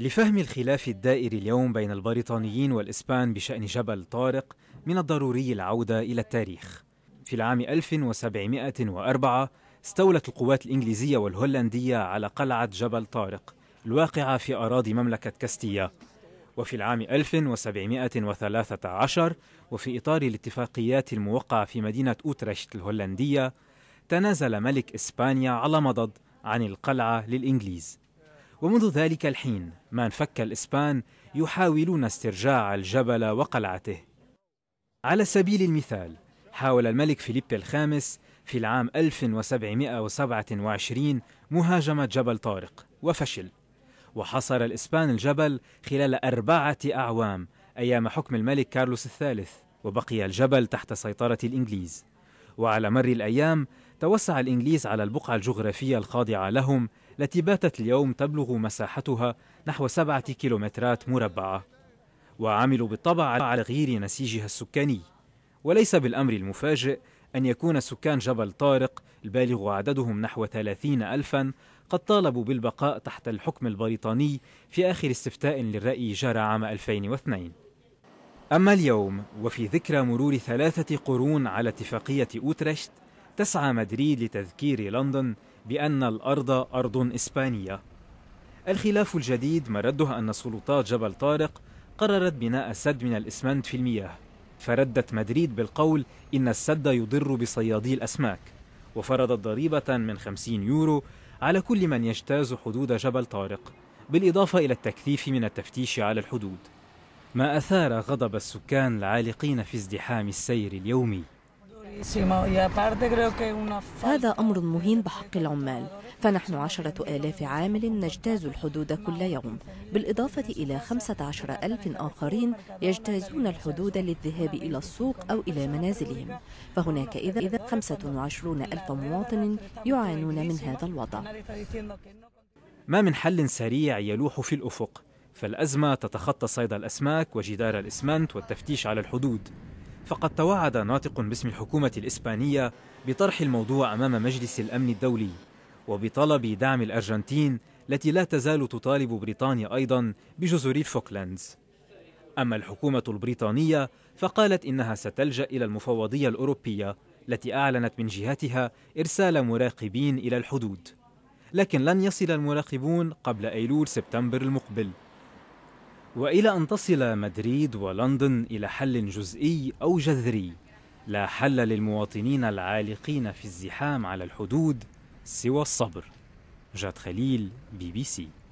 لفهم الخلاف الدائر اليوم بين البريطانيين والإسبان بشأن جبل طارق من الضروري العودة إلى التاريخ في العام 1704 استولت القوات الإنجليزية والهولندية على قلعة جبل طارق الواقعة في أراضي مملكة كاستيا وفي العام 1713 وفي إطار الاتفاقيات الموقعة في مدينة أوترشت الهولندية تنازل ملك إسبانيا على مضض عن القلعة للإنجليز ومنذ ذلك الحين ما انفك الإسبان يحاولون استرجاع الجبل وقلعته على سبيل المثال حاول الملك فيليب الخامس في العام 1727 مهاجمة جبل طارق وفشل وحصر الإسبان الجبل خلال أربعة أعوام أيام حكم الملك كارلوس الثالث وبقي الجبل تحت سيطرة الإنجليز وعلى مر الأيام توسع الإنجليز على البقعة الجغرافية الخاضعة لهم التي باتت اليوم تبلغ مساحتها نحو سبعة كيلومترات مربعة وعملوا بالطبع على تغيير نسيجها السكاني وليس بالأمر المفاجئ أن يكون سكان جبل طارق البالغ عددهم نحو ثلاثين ألفا قد طالبوا بالبقاء تحت الحكم البريطاني في آخر استفتاء للرأي جرى عام 2002 أما اليوم وفي ذكرى مرور ثلاثة قرون على اتفاقية أوترشت تسعى مدريد لتذكير لندن بأن الأرض أرض إسبانية الخلاف الجديد مرده أن سلطات جبل طارق قررت بناء سد من الإسمنت في المياه فردت مدريد بالقول إن السد يضر بصيادي الأسماك وفرضت ضريبة من 50 يورو على كل من يجتاز حدود جبل طارق بالإضافة إلى التكثيف من التفتيش على الحدود ما أثار غضب السكان العالقين في ازدحام السير اليومي هذا أمر مهين بحق العمال فنحن عشرة آلاف عامل نجتاز الحدود كل يوم بالإضافة إلى خمسة عشر ألف آخرين يجتازون الحدود للذهاب إلى السوق أو إلى منازلهم فهناك إذا خمسة وعشرون ألف مواطن يعانون من هذا الوضع ما من حل سريع يلوح في الأفق فالأزمة تتخطى صيد الأسماك وجدار الإسمنت والتفتيش على الحدود فقد توعد ناطق باسم الحكومة الإسبانية بطرح الموضوع أمام مجلس الأمن الدولي وبطلب دعم الأرجنتين التي لا تزال تطالب بريطانيا أيضا بجزر الفوكلاندز أما الحكومة البريطانية فقالت إنها ستلجأ إلى المفوضية الأوروبية التي أعلنت من جهتها إرسال مراقبين إلى الحدود لكن لن يصل المراقبون قبل أيلول سبتمبر المقبل والى ان تصل مدريد ولندن الى حل جزئي او جذري لا حل للمواطنين العالقين في الزحام على الحدود سوى الصبر جاد خليل بي بي سي